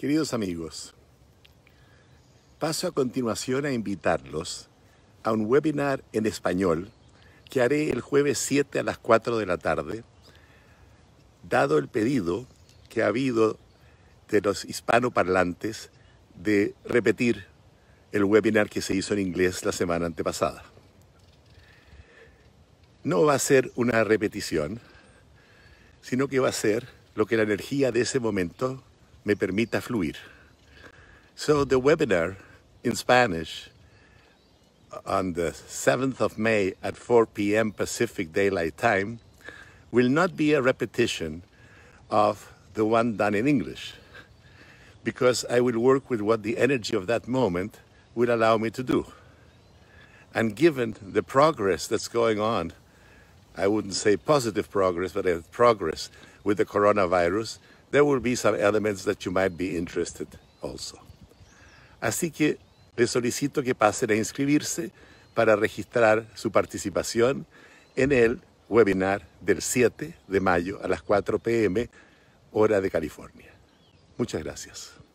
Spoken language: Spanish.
Queridos amigos, paso a continuación a invitarlos a un webinar en español que haré el jueves 7 a las 4 de la tarde, dado el pedido que ha habido de los hispanoparlantes de repetir el webinar que se hizo en inglés la semana antepasada. No va a ser una repetición, sino que va a ser lo que la energía de ese momento me permita fluir. So the webinar in Spanish on the 7th of May at 4 p.m. Pacific Daylight Time will not be a repetition of the one done in English because I will work with what the energy of that moment will allow me to do. And given the progress that's going on, I wouldn't say positive progress, but progress with the coronavirus, there will be some elements that you might be interested also. Así que les solicito que pasen a inscribirse para registrar su participación en el webinar del 7 de mayo a las 4 pm, hora de California. Muchas gracias.